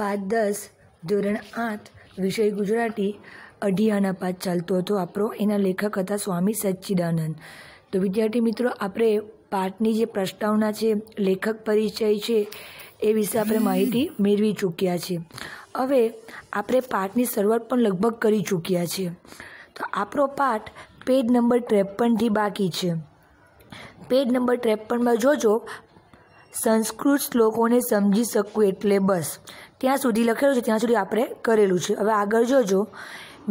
પાંચ દસ ધોરણ આઠ વિષય ગુજરાતી અઢિયાના પાઠ ચાલતો હતો આપણો એના લેખક હતા સ્વામી સચ્ચિદાનંદ તો વિદ્યાર્થી મિત્રો આપણે પાઠની જે પ્રસ્તાવના છે લેખક પરિચય છે એ વિશે આપણે માહિતી મેળવી ચૂક્યા છે હવે આપણે પાઠની શરૂઆત પણ લગભગ કરી ચૂક્યા છે તો આપણો પાઠ પેજ નંબર ત્રેપનથી બાકી છે પેજ નંબર ત્રેપનમાં જોજો સંસ્કૃત શ્લોકોને સમજી શકું એટલે બસ ત્યાં સુધી લખેલું છે ત્યાં સુધી આપણે કરેલું છે હવે આગળ જોજો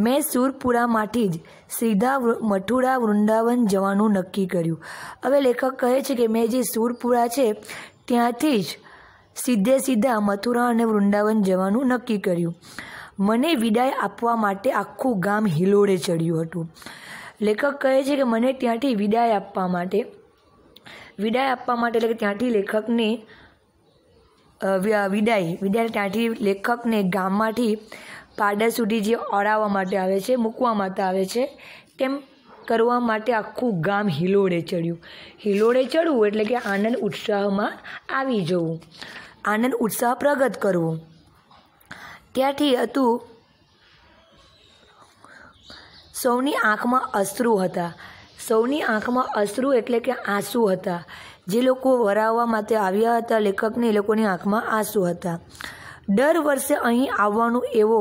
મેં સુરપુરામાંથી જ સીધા મથુરા વૃંદાવન જવાનું નક્કી કર્યું હવે લેખક કહે છે કે મેં જે સુરપુરા છે ત્યાંથી જ સીધે સીધા મથુરા અને વૃંદાવન જવાનું નક્કી કર્યું મને વિદાય આપવા માટે આખું ગામ હિલોડે ચડ્યું હતું લેખક કહે છે કે મને ત્યાંથી વિદાય આપવા માટે વિદાય આપવા માટે એટલે કે ત્યાંથી લેખકની વિદાય વિદાય ત્યાંથી લેખકને ગામમાંથી પાડા સુધી જે ઓળાવવા માટે આવે છે મૂકવા માટે આવે છે તેમ કરવા માટે આખું ગામ હિલોડે ચડ્યું હિલોડે ચડવું એટલે કે આનંદ ઉત્સાહમાં આવી જવું આનંદ ઉત્સાહ પ્રગટ કરવો ત્યાંથી હતું સૌની આંખમાં અશ્રુ હતા સૌની આંખમાં અશ્રુ એટલે કે આંસુ હતા જે લોકો વરાવવા માટે આવ્યા હતા લેખકને એ લોકોની આંખમાં આંસુ હતા દર વર્ષે અહીં આવવાનો એવો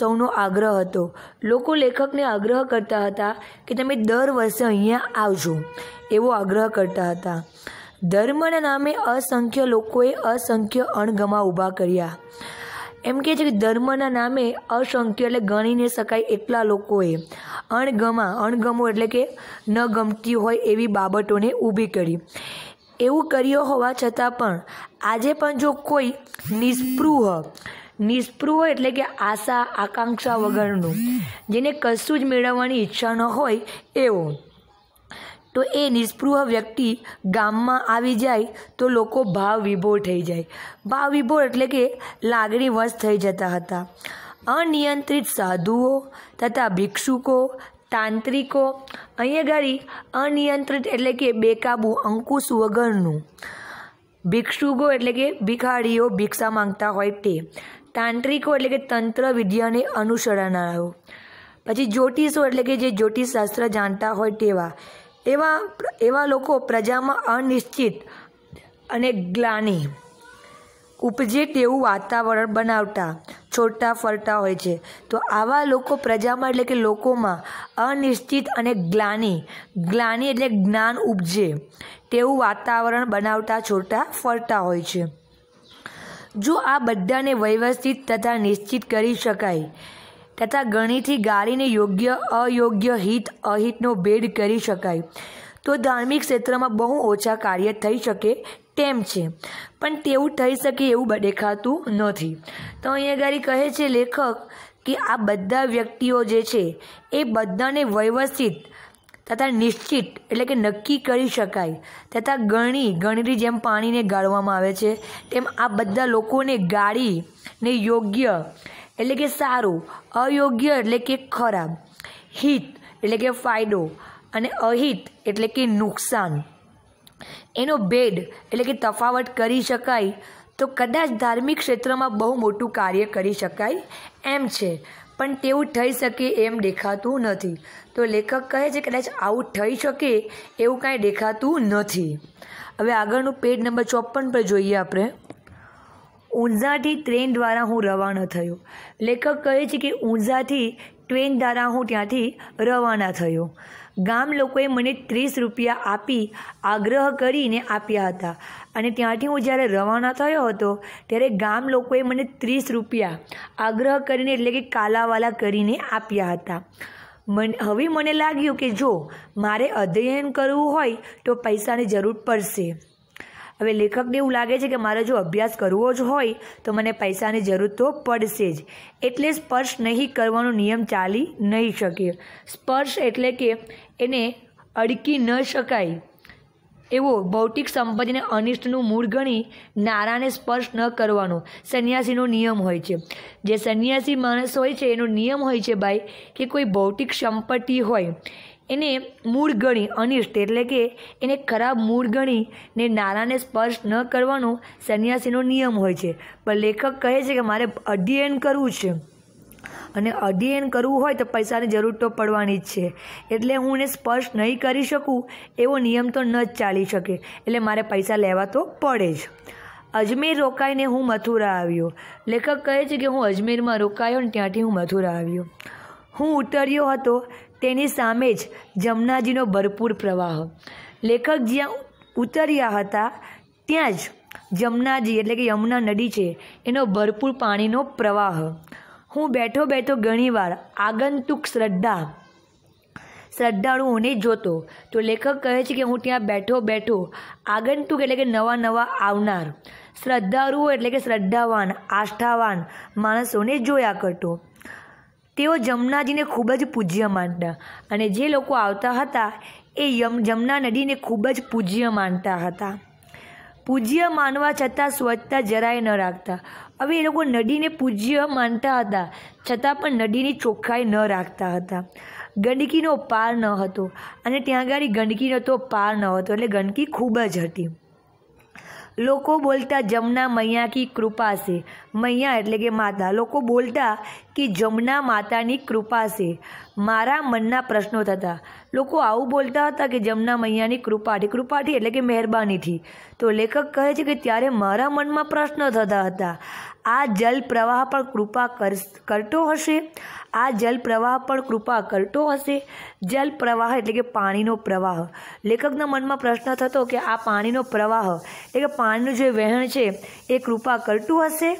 સૌનો આગ્રહ હતો લોકો લેખકને આગ્રહ કરતા હતા કે તમે દર વર્ષે અહીંયા આવજો એવો આગ્રહ કરતા હતા ધર્મના નામે અસંખ્ય લોકોએ અસંખ્ય અણગમા ઊભા કર્યા એમ કહે છે કે ધર્મના નામે અસંખ્ય એટલે ગણીને શકાય એટલા લોકોએ અણગમા અણગમો એટલે કે ન ગમતી હોય એવી બાબતોને ઊભી કરી એવું કર્યો હોવા છતાં પણ આજે પણ જો કોઈ નિષ્પૃહ નિષ્પૃહ એટલે કે આશા આકાંક્ષા વગરનું જેને કશું જ મેળવવાની ઈચ્છા ન હોય એવો તો એ નિષ્પૃહ વ્યક્તિ ગામમાં આવી જાય તો લોકો ભાવ વિભોર થઈ જાય ભાવ વિભોર એટલે કે લાગણીવશ થઈ જતા હતા અનિયંત્રિત સાધુઓ તથા ભિક્ષુકો તાંત્રિકો અહીંયા ઘડી અનિયંત્રિત એટલે કે બેકાબુ અંકુશ વગરનું ભિક્ષુકો એટલે કે ભિખારીઓ ભિક્ષા માંગતા હોય તે તાંત્રિકો એટલે કે તંત્ર વિદ્યાને અનુસરનારાઓ પછી જ્યોતિષો એટલે કે જે જ્યોતિષશાસ્ત્ર જાણતા હોય તેવા એવા એવા લોકો પ્રજામાં અનિશ્ચિત અને ગ્લાની ઉપજે તેવું વાતાવરણ બનાવતા છોટા ફરતા હોય છે તો આવા લોકો પ્રજામાં એટલે કે લોકોમાં અનિશ્ચિત અને ગ્લાની ગ્લાની એટલે જ્ઞાન ઉપજે તેવું વાતાવરણ બનાવતા છોટા ફરતા હોય છે જો આ બધાને વ્યવસ્થિત તથા નિશ્ચિત કરી શકાય તથા ગણીથી ગાળીને યોગ્ય અયોગ્ય હિત અહિતનો ભેદ કરી શકાય તો ધાર્મિક ક્ષેત્રમાં બહુ ઓછા કાર્ય થઈ શકે તેમ છે પણ તેવું થઈ શકે એવું દેખાતું નથી તો અહીંયા ગારી કહે છે લેખક કે આ બધા વ્યક્તિઓ જે છે એ બધાને વ્યવસ્થિત તથા નિશ્ચિત એટલે કે નક્કી કરી શકાય તથા ગણી ગણીની જેમ પાણીને ગાળવામાં આવે છે તેમ આ બધા લોકોને ગાળીને યોગ્ય એટલે કે સારું અયોગ્ય એટલે કે ખરાબ હિત એટલે કે ફાયદો અને અહિત એટલે કે નુકસાન એનો ભેદ એટલે કે તફાવત કરી શકાય તો કદાચ ધાર્મિક ક્ષેત્રમાં બહુ મોટું કાર્ય કરી શકાય એમ છે પણ તેવું થઈ શકે એમ દેખાતું નથી તો લેખક કહે છે કદાચ આવું થઈ શકે એવું કાંઈ દેખાતું નથી હવે આગળનું પેજ નંબર ચોપન પર જોઈએ આપણે ઊંઝાથી ટ્રેન દ્વારા હું રવાના થયો લેખક કહે છે કે ઊંઝાથી ટ્રેન દ્વારા હું ત્યાંથી રવાના થયો ગામ લોકોએ મને ત્રીસ રૂપિયા આપી આગ્રહ કરીને આપ્યા હતા અને ત્યાંથી હું જ્યારે રવાના થયો હતો ત્યારે ગામ લોકોએ મને ત્રીસ રૂપિયા આગ્રહ કરીને એટલે કે કાલાવાલા કરીને આપ્યા હતા મને હવે મને લાગ્યું કે જો મારે અધ્યયન કરવું હોય તો પૈસાની જરૂર પડશે હવે લેખકને એવું લાગે છે કે મારે જો અભ્યાસ કરવો જ હોય તો મને પૈસાની જરૂર તો પડશે જ એટલે સ્પર્શ નહીં કરવાનો નિયમ ચાલી નહીં શકે સ્પર્શ એટલે કે એને અડકી ન શકાય એવો ભૌતિક સંપત્તિને અનિષ્ટનું મૂળ ગણી નારાને સ્પર્શ ન કરવાનો સંન્યાસીનો નિયમ હોય છે જે સંન્યાસી માણસ હોય છે એનો નિયમ હોય છે ભાઈ કે કોઈ ભૌતિક સંપત્તિ હોય એને મૂળ ગણી અનિષ્ટ એટલે કે એને ખરાબ મૂળ ગણી ને નાણાંને સ્પર્શ ન કરવાનો સન્યાસીનો નિયમ હોય છે પણ લેખક કહે છે કે મારે અધ્યયન કરવું છે અને અધ્યયન કરવું હોય તો પૈસાની જરૂર તો પડવાની જ છે એટલે હું એને સ્પર્શ નહીં કરી શકું એવો નિયમ તો ન જ ચાલી શકે એટલે મારે પૈસા લેવા તો પડે જ અજમેર રોકાઈને હું મથુરા આવ્યો લેખક કહે છે કે હું અજમેરમાં રોકાયો ને ત્યાંથી હું મથુરા આવ્યો હું ઉતર્યો હતો તેની સામે જ જમનાજીનો ભરપૂર પ્રવાહ લેખક જ્યાં ઉતર્યા હતા ત્યાં જ જમનાજી એટલે કે યમુના નદી છે એનો ભરપૂર પાણીનો પ્રવાહ હું બેઠો બેઠો ઘણીવાર આગંતુક શ્રદ્ધા શ્રદ્ધાળુઓને જોતો તો લેખક કહે છે કે હું ત્યાં બેઠો બેઠો આગંતુક એટલે કે નવા નવા આવનાર શ્રદ્ધાળુઓ એટલે કે શ્રદ્ધાવાન આસ્થાવાન માણસોને જોયા કરતો તેઓ જમનાજીને ખૂબ જ પૂજ્ય માનતા અને જે લોકો આવતા હતા એ યમ જમુના નદીને ખૂબ જ પૂજ્ય માનતા હતા પૂજ્ય માનવા છતાં સ્વચ્છતા જરાય ન રાખતા હવે એ લોકો નદીને પૂજ્ય માનતા હતા છતાં પણ નદીની ચોખ્ખાઈ ન રાખતા હતા ગંદકીનો પાર ન હતો અને ત્યાં આગળ ગંદકીનો તો પાર ન હતો એટલે ગંદકી ખૂબ જ હતી લોકો બોલતા જમના મૈયા કી કૃપા છે મૈયા એટલે કે માતા લોકો બોલતા કે જમના માતાની કૃપા છે મારા મનના પ્રશ્નો થતા લોકો આવું બોલતા હતા કે જમના મૈયાની કૃપાથી કૃપાથી એટલે કે મહેરબાનીથી તો લેખક કહે છે કે ત્યારે મારા મનમાં પ્રશ્નો થતા હતા આ જલ પ્રવાહ પણ કૃપા કરતો હશે આ જલ પ્રવાહ પણ કૃપા કરતો હશે જલ પ્રવાહ એટલે કે પાણીનો પ્રવાહ લેખકના મનમાં પ્રશ્ન થતો કે આ પાણીનો પ્રવાહ એટલે કે પાણીનું જે વહેણ છે એ કૃપા કરતું હશે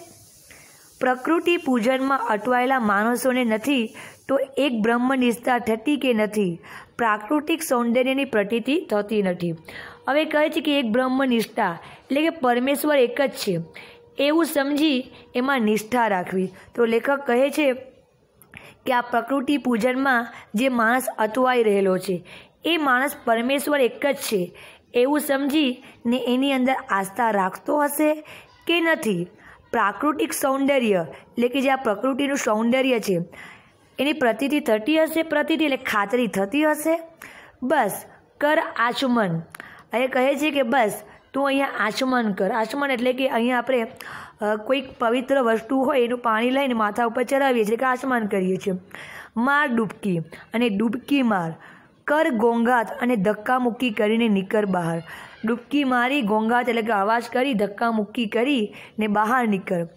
પ્રકૃતિ પૂજનમાં અટવાયેલા માણસોને નથી તો એક બ્રહ્મ નિષ્ઠા થતી કે નથી પ્રાકૃતિક સૌંદર્યની પ્રતીતિ થતી નથી હવે કહે છે કે એક બ્રહ્મ નિષ્ઠા એટલે કે પરમેશ્વર એક જ છે એવું સમજી એમાં નિષ્ઠા રાખવી તો લેખક કહે છે કે આ પ્રકૃતિ પૂજનમાં જે માણસ અતવાઈ રહેલો છે એ માણસ પરમેશ્વર એક જ છે એવું સમજીને એની અંદર આસ્થા રાખતો હશે કે નથી પ્રાકૃતિક સૌંદર્ય એટલે કે જે આ પ્રકૃતિનું સૌંદર્ય છે એની પ્રતિતિ થતી હશે પ્રતિતિ એટલે ખાતરી થતી હશે બસ કર આચમન એ કહે છે કે બસ તું અહીંયા આચમન કર આચમન એટલે કે અહીંયા આપણે કોઈક પવિત્ર વસ્તુ હોય એનું પાણી લઈને માથા ઉપર ચડાવીએ છીએ કે આસમાન કરીએ છીએ માર ડૂબકી અને ડૂબકી માર કર ગોંઘાત અને ધક્કા મુક્કી કરીને નીકળ બહાર ડૂબકી મારી ગોંઘાત એટલે કે અવાજ કરી ધક્કા મુક્કી કરી ને બહાર નીકળ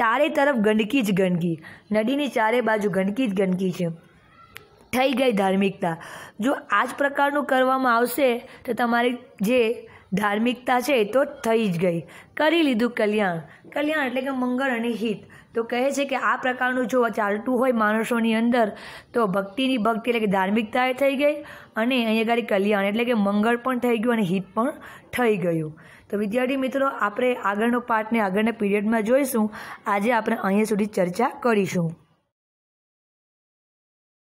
ચારે તરફ ગંદકી જ ગંદકી નદીની ચારે બાજુ ગંદકી જ ગંદકી છે થઈ ગઈ ધાર્મિકતા જો આ જ પ્રકારનું કરવામાં આવશે તો તમારી જે ધાર્મિકતા છે તો થઈ જ ગઈ કરી લીધું કલ્યાણ કલ્યાણ એટલે કે મંગળ અને હિત તો કહે છે કે આ પ્રકારનું જો ચાલતું હોય માણસોની અંદર તો ભક્તિની ભક્તિ એટલે કે ધાર્મિકતા થઈ ગઈ અને અહીંયા આગળ કલ્યાણ એટલે કે મંગળ પણ થઈ ગયું અને હિત પણ થઈ ગયું તો વિદ્યાર્થી મિત્રો આપણે આગળનો પાઠને આગળના પીરિયડમાં જોઈશું આજે આપણે અહીંયા સુધી ચર્ચા કરીશું